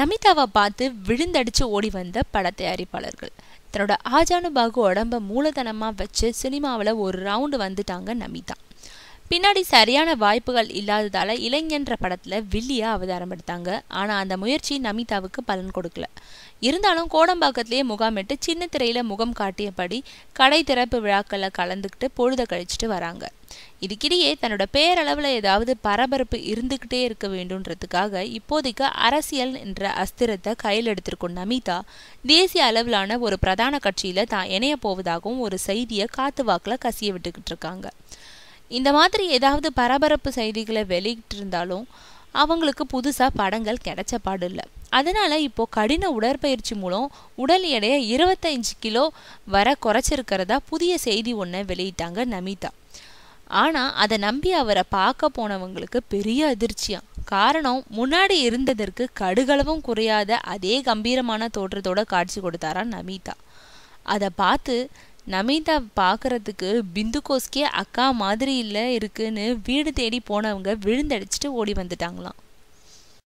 நமிதாவை பார்த்து விழுந்தடிச்சு ஓடி வந்த பட தயாரிப்பாளர்கள் தன்னோட ஆஜானு பாகு உடம்ப மூலதனமாக வச்சு சினிமாவில் ஒரு ரவுண்டு வந்துட்டாங்க நமிதா பின்னாடி சரியான வாய்ப்புகள் இல்லாததால் இளைஞன்ற படத்தில் வில்லியாக அவதாரம் எடுத்தாங்க ஆனால் அந்த முயற்சி நமிதாவுக்கு பலன் கொடுக்கல இருந்தாலும் கோடம்பாக்கத்திலேயே முகாமிட்டு சின்ன திரையில் முகம் காட்டியபடி கடை திறப்பு விழாக்களில் கலந்துக்கிட்டு பொழுத கழிச்சிட்டு வராங்க இதுக்கிடையே தன்னோட பேரளவில் ஏதாவது பரபரப்பு இருந்துக்கிட்டே இருக்க வேண்டும்ன்றதுக்காக இப்போதைக்கு அரசியல் என்ற அஸ்திரத்தை கையில் எடுத்திருக்கும் நமிதா தேசிய அளவிலான ஒரு பிரதான கட்சியில் தான் இணைய போவதாகவும் ஒரு செய்தியை காத்து வாக்கில் கசிய விட்டுக்கிட்டு இருக்காங்க இந்த மாதிரி ஏதாவது பரபரப்பு செய்திகளை வெளியிட்டு இருந்தாலும் அவங்களுக்கு புதுசாக படங்கள் கிடைச்ச பாடு இல்லை அதனால் இப்போது கடின உடற்பயிற்சி மூலம் உடல் எடையை இருபத்தஞ்சு கிலோ வர குறைச்சிருக்கிறதா புதிய செய்தி ஒன்றை வெளியிட்டாங்க நமிதா ஆனால் அதை நம்பி அவரை பார்க்க போனவங்களுக்கு பெரிய அதிர்ச்சியாம் காரணம் முன்னாடி இருந்ததற்கு கடுகளவும் குறையாத அதே கம்பீரமான தோற்றத்தோட காட்சி கொடுத்தாரா நமிதா அதை பார்த்து நமிதா பார்க்கறதுக்கு பிந்து கோஸ்கே அக்கா மாதிரி இல்லை இருக்குன்னு வீடு தேடி போனவங்க விழுந்தடிச்சிட்டு ஓடி வந்துட்டாங்களாம்